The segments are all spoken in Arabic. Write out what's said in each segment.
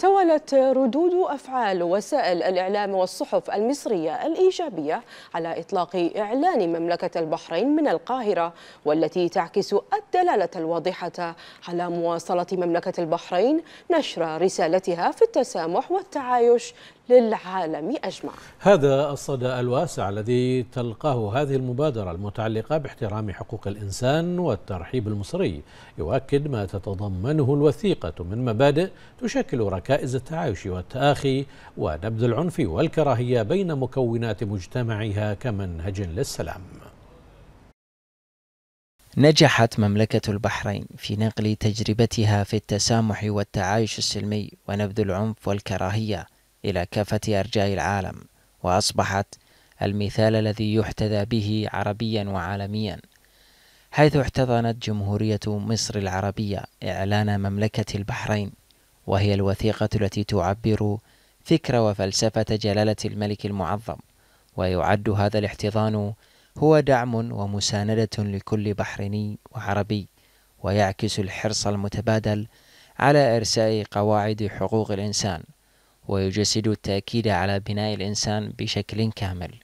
تولت ردود أفعال وسائل الإعلام والصحف المصرية الإيجابية على إطلاق إعلان مملكة البحرين من القاهرة والتي تعكس الدلالة الواضحة على مواصلة مملكة البحرين نشر رسالتها في التسامح والتعايش للعالم أجمع هذا الصدى الواسع الذي تلقاه هذه المبادرة المتعلقة باحترام حقوق الإنسان والترحيب المصري يؤكد ما تتضمنه الوثيقة من مبادئ تشكل ركائز ركائز التعايش والتآخي ونبذ العنف والكراهية بين مكونات مجتمعها كمنهج للسلام نجحت مملكة البحرين في نقل تجربتها في التسامح والتعايش السلمي ونبذ العنف والكراهية إلى كافة أرجاء العالم وأصبحت المثال الذي يحتذى به عربيا وعالميا حيث احتضنت جمهورية مصر العربية إعلان مملكة البحرين وهي الوثيقة التي تعبر فكر وفلسفة جلالة الملك المعظم ويعد هذا الاحتضان هو دعم ومساندة لكل بحريني وعربي ويعكس الحرص المتبادل على إرساء قواعد حقوق الإنسان ويجسد التأكيد على بناء الإنسان بشكل كامل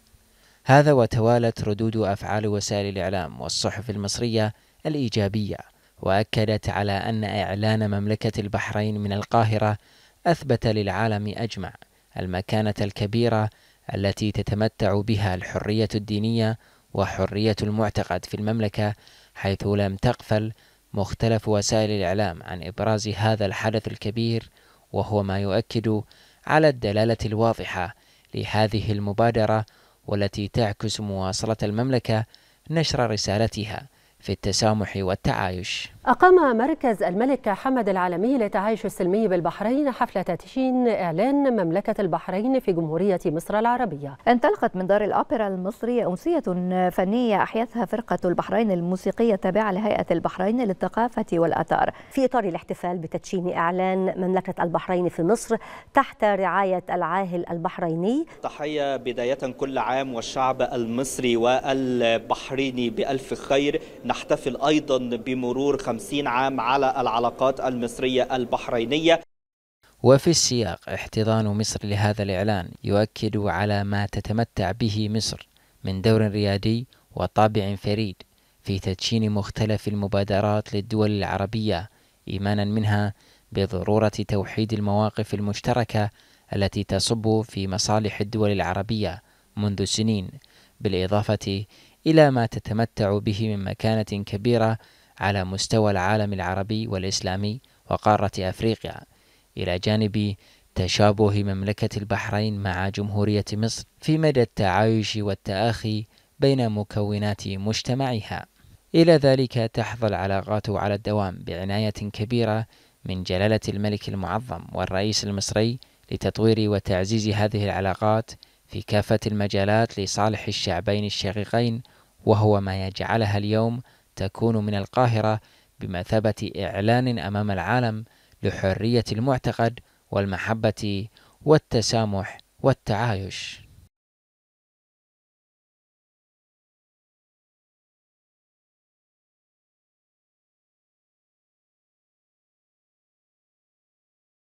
هذا وتوالت ردود أفعال وسائل الإعلام والصحف المصرية الإيجابية واكدت على ان اعلان مملكه البحرين من القاهره اثبت للعالم اجمع المكانه الكبيره التي تتمتع بها الحريه الدينيه وحريه المعتقد في المملكه حيث لم تقفل مختلف وسائل الاعلام عن ابراز هذا الحدث الكبير وهو ما يؤكد على الدلاله الواضحه لهذه المبادره والتي تعكس مواصله المملكه نشر رسالتها في التسامح والتعايش أقام مركز الملك حمد العالمي للتعايش السلمي بالبحرين حفلة تدشين إعلان مملكة البحرين في جمهورية مصر العربية انطلقت من دار الأوبرا المصرية أمسية فنية أحيتها فرقة البحرين الموسيقية التابعة لهيئة البحرين للثقافة والأثار في إطار الاحتفال بتدشين إعلان مملكة البحرين في مصر تحت رعاية العاهل البحريني تحية بداية كل عام والشعب المصري والبحريني بألف خير نحن نحتفل أيضا بمرور 50 عام على العلاقات المصرية البحرينية وفي السياق احتضان مصر لهذا الإعلان يؤكد على ما تتمتع به مصر من دور ريادي وطابع فريد في تدشين مختلف المبادرات للدول العربية إيمانا منها بضرورة توحيد المواقف المشتركة التي تصب في مصالح الدول العربية منذ سنين بالإضافة إلى ما تتمتع به من مكانة كبيرة على مستوى العالم العربي والإسلامي وقارة أفريقيا إلى جانب تشابه مملكة البحرين مع جمهورية مصر في مدى التعايش والتآخي بين مكونات مجتمعها. إلى ذلك تحظى العلاقات على الدوام بعناية كبيرة من جلالة الملك المعظم والرئيس المصري لتطوير وتعزيز هذه العلاقات في كافة المجالات لصالح الشعبين الشقيقين وهو ما يجعلها اليوم تكون من القاهرة بمثابة إعلان أمام العالم لحرية المعتقد والمحبة والتسامح والتعايش